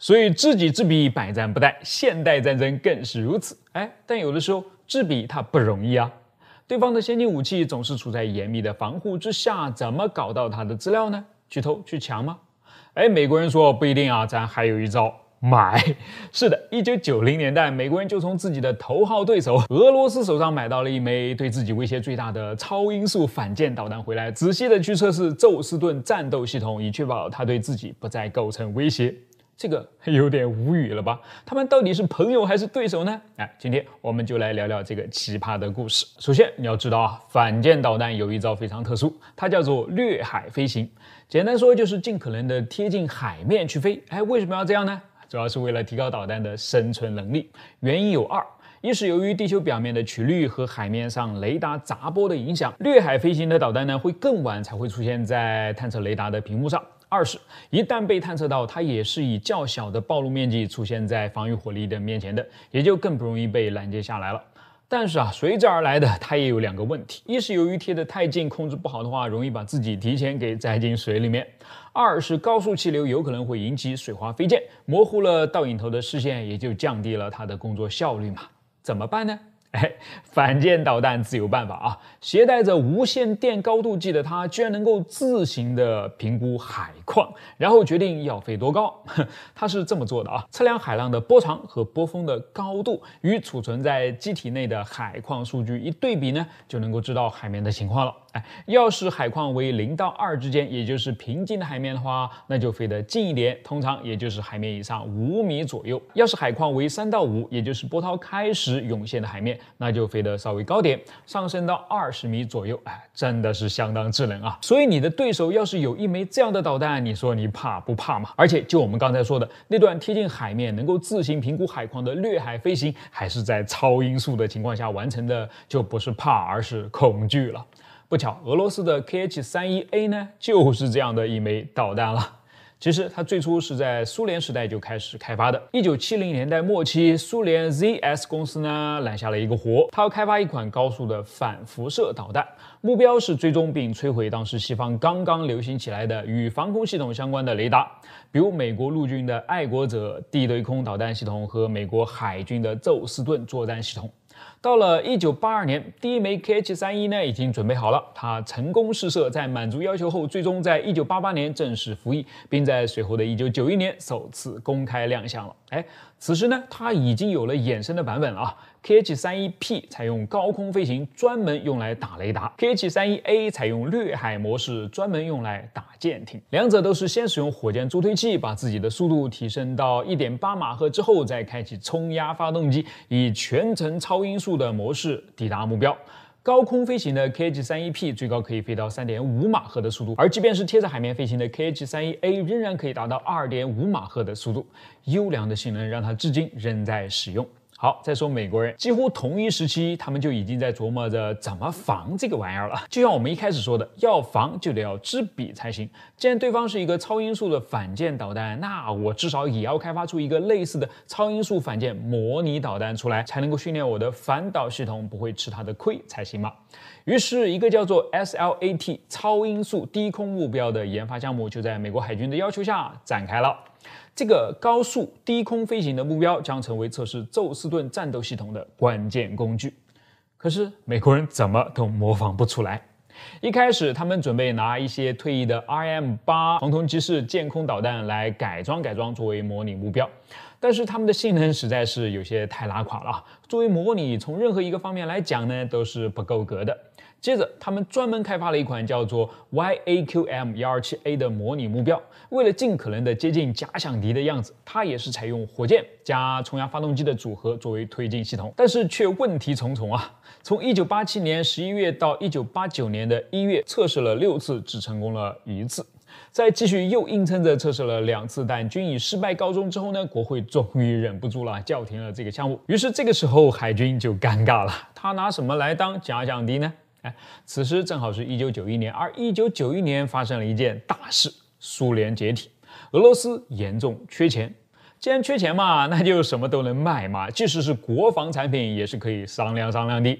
所以知己知彼，百战不殆。现代战争更是如此。哎，但有的时候知彼它不容易啊。对方的先进武器总是处在严密的防护之下，怎么搞到他的资料呢？去偷去抢吗？哎，美国人说不一定啊，咱还有一招，买。是的，一九九零年代，美国人就从自己的头号对手俄罗斯手上买到了一枚对自己威胁最大的超音速反舰导弹回来，仔细的去测试宙斯盾战斗系统，以确保它对自己不再构成威胁。这个 有点无语了吧？他们到底是朋友还是对手呢？哎，今天我们就来聊聊这个奇葩的故事。首先你要知道啊，反舰导弹有一招非常特殊，它叫做掠海飞行。简单说就是尽可能的贴近海面去飞。哎，为什么要这样呢？主要是为了提高导弹的生存能力。原因有二，一是由于地球表面的曲率和海面上雷达杂波的影响，掠海飞行的导弹呢会更晚才会出现在探测雷达的屏幕上。二是，一旦被探测到，它也是以较小的暴露面积出现在防御火力的面前的，也就更不容易被拦截下来了。但是啊，随之而来的它也有两个问题：一是由于贴得太近，控制不好的话，容易把自己提前给栽进水里面；二是高速气流有可能会引起水花飞溅，模糊了倒影头的视线，也就降低了它的工作效率嘛？怎么办呢？哎，反舰导弹自有办法啊！携带着无线电高度计的它，居然能够自行的评估海况，然后决定要飞多高。它是这么做的啊：测量海浪的波长和波峰的高度，与储存在机体内的海况数据一对比呢，就能够知道海面的情况了。哎，要是海况为零到二之间，也就是平静的海面的话，那就飞得近一点，通常也就是海面以上五米左右。要是海况为三到五，也就是波涛开始涌现的海面。那就飞得稍微高点，上升到二十米左右，哎，真的是相当智能啊！所以你的对手要是有一枚这样的导弹，你说你怕不怕嘛？而且就我们刚才说的那段贴近海面、能够自行评估海况的掠海飞行，还是在超音速的情况下完成的，就不是怕而是恐惧了。不巧，俄罗斯的 Kh-31A 呢就是这样的一枚导弹了。其实，它最初是在苏联时代就开始开发的。一九七零年代末期，苏联 ZS 公司呢揽下了一个活，它要开发一款高速的反辐射导弹，目标是追踪并摧毁当时西方刚刚流行起来的与防空系统相关的雷达，比如美国陆军的爱国者地对空导弹系统和美国海军的宙斯盾作战系统。到了一九八二年，第一枚 KH 三一呢已经准备好了，它成功试射，在满足要求后，最终在一九八八年正式服役，并在随后的一九九一年首次公开亮相了。哎，此时呢，它已经有了衍生的版本了啊。KH-31P 采用高空飞行，专门用来打雷达；KH-31A 采用掠海模式，专门用来打舰艇。两者都是先使用火箭助推器把自己的速度提升到一点八马赫之后，再开启冲压发动机，以全程超音速的模式抵达目标。高空飞行的 KH-31P 最高可以飞到3.5马赫的速度，而即便是贴着海面飞行的 KH-31A，仍然可以达到2.5马赫的速度。优良的性能让它至今仍在使用。好，再说美国人，几乎同一时期，他们就已经在琢磨着怎么防这个玩意儿了。就像我们一开始说的，要防就得要知彼才行。既然对方是一个超音速的反舰导弹，那我至少也要开发出一个类似的超音速反舰模拟导弹出来，才能够训练我的反导系统不会吃它的亏才行嘛。于是，一个叫做 SLAT 超音速低空目标的研发项目就在美国海军的要求下展开了。这个高速低空飞行的目标将成为测试宙斯盾战斗系统的关键工具。可是美国人怎么都模仿不出来。一开始他们准备拿一些退役的 RIM 八长铜骑式舰空导弹来改装改装作为模拟目标，但是他们的性能实在是有些太拉垮了。作为模拟，从任何一个方面来讲呢，都是不够格的。接着，他们专门开发了一款叫做 Y A Q M 幺二七 A 的模拟目标，为了尽可能的接近假想敌的样子，它也是采用火箭加冲压发动机的组合作为推进系统，但是却问题重重啊！从一九八七年十一月到一九八九年的一月，测试了六次，只成功了一次。在继续又硬撑着测试了两次，但均以失败告终之后呢？国会终于忍不住了，叫停了这个项目。于是这个时候，海军就尴尬了，他拿什么来当假想敌呢？哎，此时正好是一九九一年，而一九九一年发生了一件大事——苏联解体，俄罗斯严重缺钱。既然缺钱嘛，那就什么都能卖嘛，即使是国防产品也是可以商量商量的。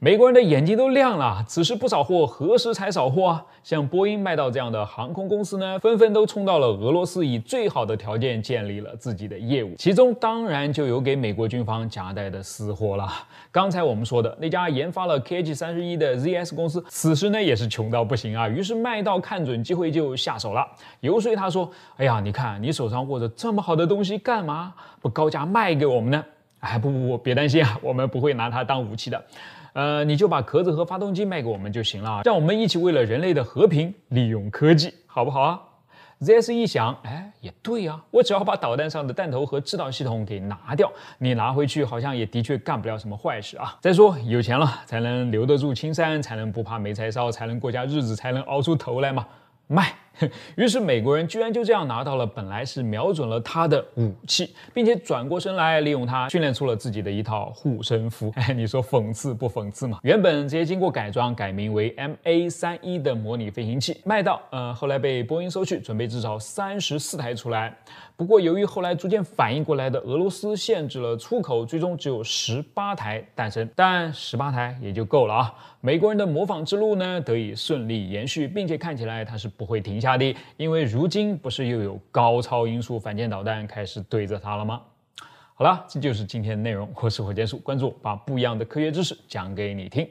美国人的眼睛都亮了，此时不少货何时才少货啊？像波音、麦道这样的航空公司呢，纷纷都冲到了俄罗斯，以最好的条件建立了自己的业务，其中当然就有给美国军方夹带的私货了。刚才我们说的那家研发了 KH 三十一的 ZS 公司，此时呢也是穷到不行啊，于是麦道看准机会就下手了，游说他说：“哎呀，你看你手上握着这么好的东西，干嘛不高价卖给我们呢？”“哎，不不不，别担心啊，我们不会拿它当武器的。”呃，你就把壳子和发动机卖给我们就行了，让我们一起为了人类的和平利用科技，好不好啊？ZS 一想，哎，也对啊，我只要把导弹上的弹头和制导系统给拿掉，你拿回去好像也的确干不了什么坏事啊。再说，有钱了才能留得住青山，才能不怕没柴烧，才能过家日子，才能熬出头来嘛，卖。于是美国人居然就这样拿到了本来是瞄准了他的武器，并且转过身来利用它训练出了自己的一套护身符。哎，你说讽刺不讽刺嘛？原本这些经过改装改名为 MA 三一的模拟飞行器卖到，呃，后来被波音收去准备至少三十四台出来。不过由于后来逐渐反应过来的俄罗斯限制了出口，最终只有十八台诞生。但十八台也就够了啊！美国人的模仿之路呢得以顺利延续，并且看起来它是不会停下。大的，因为如今不是又有高超音速反舰导弹开始对着它了吗？好了，这就是今天的内容。我是火箭叔，关注我，把不一样的科学知识讲给你听。